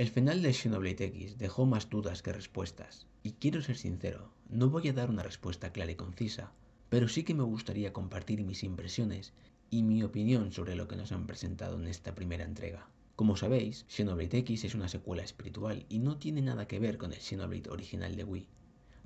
El final de Xenoblade X dejó más dudas que respuestas, y quiero ser sincero, no voy a dar una respuesta clara y concisa, pero sí que me gustaría compartir mis impresiones y mi opinión sobre lo que nos han presentado en esta primera entrega. Como sabéis, Xenoblade X es una secuela espiritual y no tiene nada que ver con el Xenoblade original de Wii.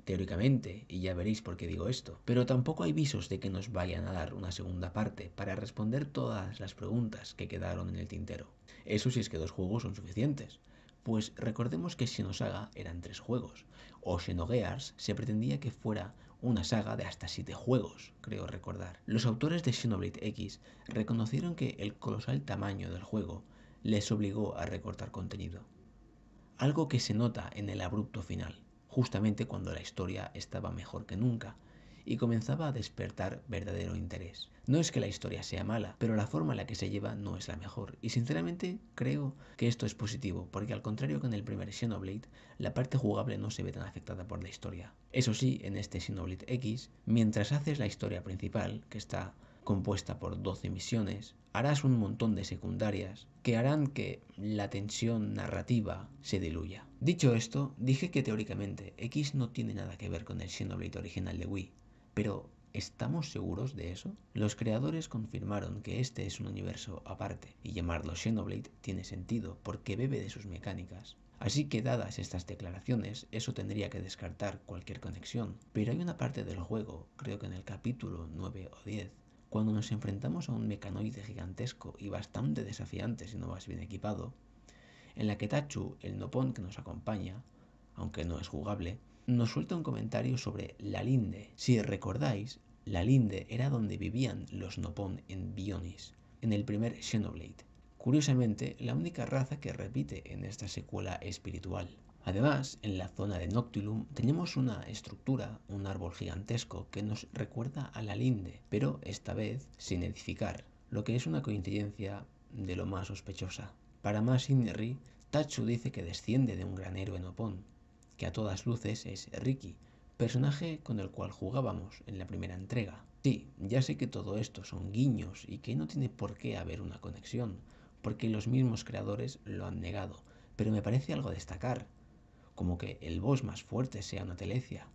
Teóricamente, y ya veréis por qué digo esto, pero tampoco hay visos de que nos vayan a dar una segunda parte para responder todas las preguntas que quedaron en el tintero. Eso si es que dos juegos son suficientes, pues recordemos que Xenosaga eran tres juegos, o Xenogears se pretendía que fuera una saga de hasta siete juegos, creo recordar. Los autores de Xenoblade X reconocieron que el colosal tamaño del juego les obligó a recortar contenido. Algo que se nota en el abrupto final, justamente cuando la historia estaba mejor que nunca, y comenzaba a despertar verdadero interés. No es que la historia sea mala, pero la forma en la que se lleva no es la mejor. Y sinceramente creo que esto es positivo, porque al contrario que en el primer Xenoblade, la parte jugable no se ve tan afectada por la historia. Eso sí, en este Xenoblade X, mientras haces la historia principal, que está compuesta por 12 misiones, harás un montón de secundarias que harán que la tensión narrativa se diluya. Dicho esto, dije que teóricamente X no tiene nada que ver con el Xenoblade original de Wii, pero, ¿estamos seguros de eso? Los creadores confirmaron que este es un universo aparte, y llamarlo Xenoblade tiene sentido porque bebe de sus mecánicas. Así que dadas estas declaraciones, eso tendría que descartar cualquier conexión. Pero hay una parte del juego, creo que en el capítulo 9 o 10, cuando nos enfrentamos a un mecanoide gigantesco y bastante desafiante si no vas bien equipado, en la que Tachu, el Nopon que nos acompaña, aunque no es jugable, nos suelta un comentario sobre la Linde. Si recordáis, la Linde era donde vivían los Nopon en Bionis, en el primer Xenoblade. Curiosamente, la única raza que repite en esta secuela espiritual. Además, en la zona de Noctilum tenemos una estructura, un árbol gigantesco, que nos recuerda a la Linde, pero esta vez sin edificar, lo que es una coincidencia de lo más sospechosa. Para más Inri, Tatsu dice que desciende de un granero en Nopon que a todas luces es Ricky, personaje con el cual jugábamos en la primera entrega. Sí, ya sé que todo esto son guiños y que no tiene por qué haber una conexión, porque los mismos creadores lo han negado, pero me parece algo destacar, como que el boss más fuerte sea una Telecia,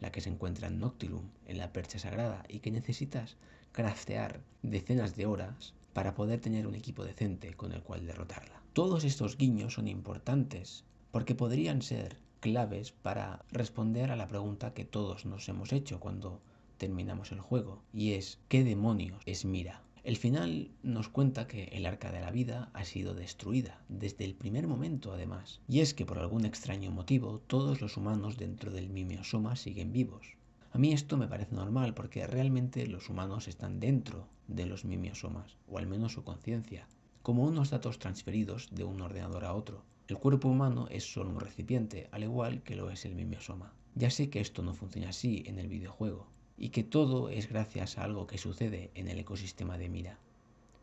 la que se encuentra en Noctilum, en la percha sagrada, y que necesitas craftear decenas de horas para poder tener un equipo decente con el cual derrotarla. Todos estos guiños son importantes, porque podrían ser claves para responder a la pregunta que todos nos hemos hecho cuando terminamos el juego, y es ¿qué demonios es Mira? El final nos cuenta que el arca de la vida ha sido destruida, desde el primer momento además, y es que por algún extraño motivo todos los humanos dentro del mimiosoma siguen vivos. A mí esto me parece normal porque realmente los humanos están dentro de los mimiosomas, o al menos su conciencia, como unos datos transferidos de un ordenador a otro. El cuerpo humano es solo un recipiente, al igual que lo es el mimiosoma Ya sé que esto no funciona así en el videojuego, y que todo es gracias a algo que sucede en el ecosistema de Mira.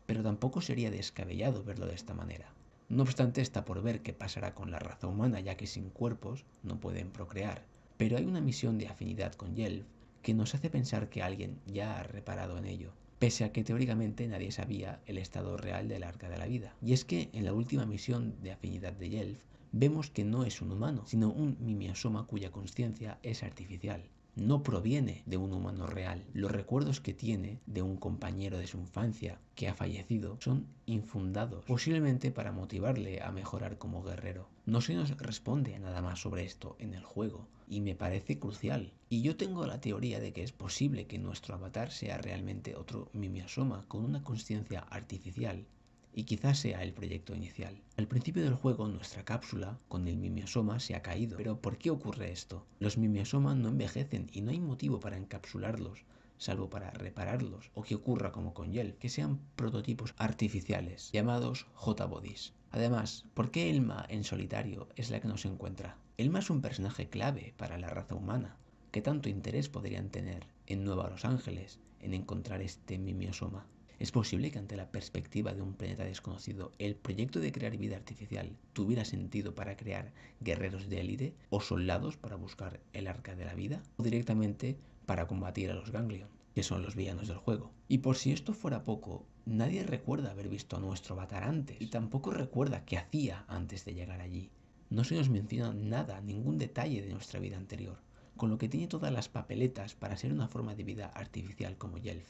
Pero tampoco sería descabellado verlo de esta manera. No obstante, está por ver qué pasará con la raza humana, ya que sin cuerpos no pueden procrear. Pero hay una misión de afinidad con Yelf que nos hace pensar que alguien ya ha reparado en ello pese a que teóricamente nadie sabía el estado real del arca de la vida. Y es que en la última misión de afinidad de Yelf, vemos que no es un humano, sino un mimiosoma cuya conciencia es artificial no proviene de un humano real. Los recuerdos que tiene de un compañero de su infancia que ha fallecido son infundados, posiblemente para motivarle a mejorar como guerrero. No se nos responde nada más sobre esto en el juego, y me parece crucial. Y yo tengo la teoría de que es posible que nuestro avatar sea realmente otro Mimiosoma con una consciencia artificial y quizás sea el proyecto inicial. Al principio del juego nuestra cápsula con el mimiosoma se ha caído, pero ¿por qué ocurre esto? Los mimiosomas no envejecen y no hay motivo para encapsularlos, salvo para repararlos, o que ocurra como con Yel, que sean prototipos artificiales, llamados J-Bodies. Además, ¿por qué Elma en solitario es la que nos encuentra? Elma es un personaje clave para la raza humana. ¿Qué tanto interés podrían tener en Nueva Los Ángeles en encontrar este mimiosoma? Es posible que ante la perspectiva de un planeta desconocido el proyecto de crear vida artificial tuviera sentido para crear guerreros de élite o soldados para buscar el arca de la vida o directamente para combatir a los ganglion, que son los villanos del juego. Y por si esto fuera poco, nadie recuerda haber visto a nuestro avatar antes y tampoco recuerda qué hacía antes de llegar allí. No se nos menciona nada, ningún detalle de nuestra vida anterior, con lo que tiene todas las papeletas para ser una forma de vida artificial como Yelf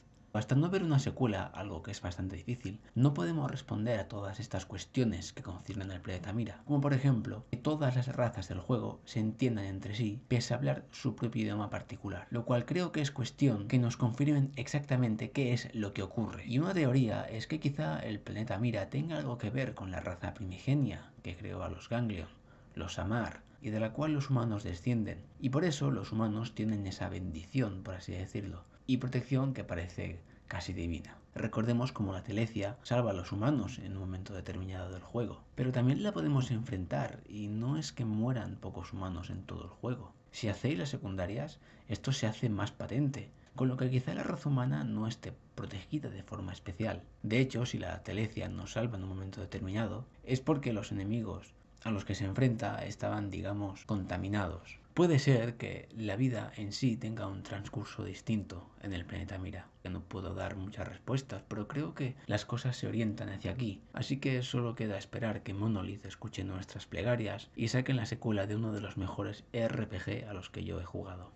no ver una secuela, algo que es bastante difícil, no podemos responder a todas estas cuestiones que conciernen al planeta Mira, como por ejemplo que todas las razas del juego se entiendan entre sí pese a hablar su propio idioma particular, lo cual creo que es cuestión que nos confirmen exactamente qué es lo que ocurre. Y una teoría es que quizá el planeta Mira tenga algo que ver con la raza primigenia que creó a los Ganglion, los Amar, y de la cual los humanos descienden, y por eso los humanos tienen esa bendición, por así decirlo, y protección que parece casi divina. Recordemos cómo la telecia salva a los humanos en un momento determinado del juego, pero también la podemos enfrentar y no es que mueran pocos humanos en todo el juego. Si hacéis las secundarias, esto se hace más patente, con lo que quizá la raza humana no esté protegida de forma especial. De hecho, si la telecia nos salva en un momento determinado, es porque los enemigos a los que se enfrenta estaban, digamos, contaminados. Puede ser que la vida en sí tenga un transcurso distinto en el planeta Mira. No puedo dar muchas respuestas, pero creo que las cosas se orientan hacia aquí. Así que solo queda esperar que Monolith escuche nuestras plegarias y saquen la secuela de uno de los mejores RPG a los que yo he jugado.